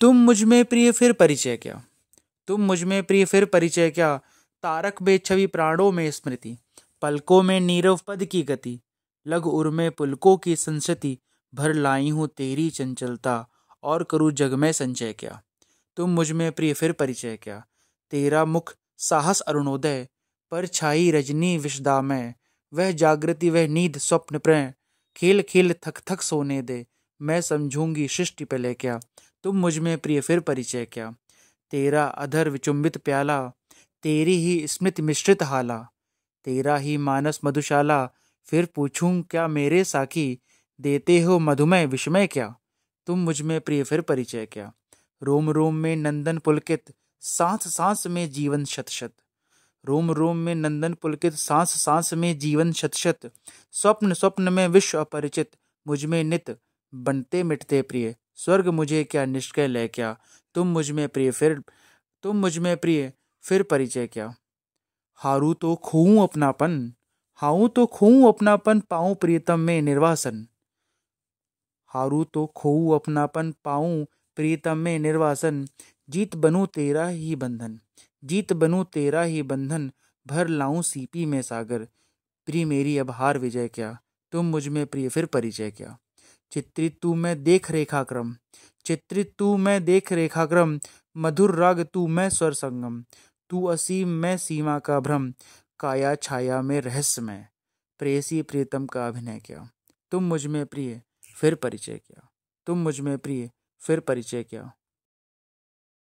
तुम मुझ में प्रिय फिर परिचय क्या तुम मुझ में प्रिय फिर परिचय क्या तारक बेछवी प्राणों में स्मृति पलकों में नीरव पद की गति लघ उर्मे पुलकों की संसति भर लाई हूँ तेरी चंचलता और करूँ जग में संचय क्या तुम मुझ में प्रिय फिर परिचय क्या तेरा मुख साहस अरुणोदय पर छाई रजनी विषदा में वह जागृति वह नींद स्वप्न प्रय खेल खेल थक थक सोने दे मैं समझूंगी सृष्टि पहले क्या तुम मुझ में प्रिय फिर परिचय क्या तेरा अधर विचुंबित प्याला तेरी ही स्मित मिश्रित हाला तेरा ही मानस मधुशाला फिर पूछूं क्या मेरे साखी देते हो मधुमय विषमय क्या तुम मुझ में प्रिय फिर परिचय क्या रोम रोम में नंदन पुलकित सांस सांस में जीवन शतशत रोम रोम में नंदन पुलकित सांस सांस में जीवन शतशत स्वप्न स्वप्न में विश्व अपरिचित मुझ में नित बनते मिटते प्रिय स्वर्ग मुझे क्या निष्कय ले क्या तुम मुझ में प्रिय फिर तुम मुझ में प्रिय फिर परिचय क्या हारू तो खोऊ अपनापन हाऊ तो खोऊ अपनापन पाऊं प्रियतम में निर्वासन हारू तो खोऊ अपनापन पाऊं प्रियतम में निर्वासन जीत बनू तेरा ही बंधन जीत बनू तेरा ही बंधन भर लाऊं सीपी में सागर प्रिय मेरी अब हार विजय क्या तुम मुझ में प्रिय फिर परिचय क्या चित्रितु में देख रेखाक्रम चित्रित तू में देख रेखाक्रम मधुर राग तू मैं स्वर संगम तू असीम मैं सीमा का भ्रम काया छाया में रहस्य में प्रेसी प्रीतम का अभिनय क्या तुम मुझ में प्रिय फिर परिचय क्या तुम मुझ में प्रिय फिर परिचय क्या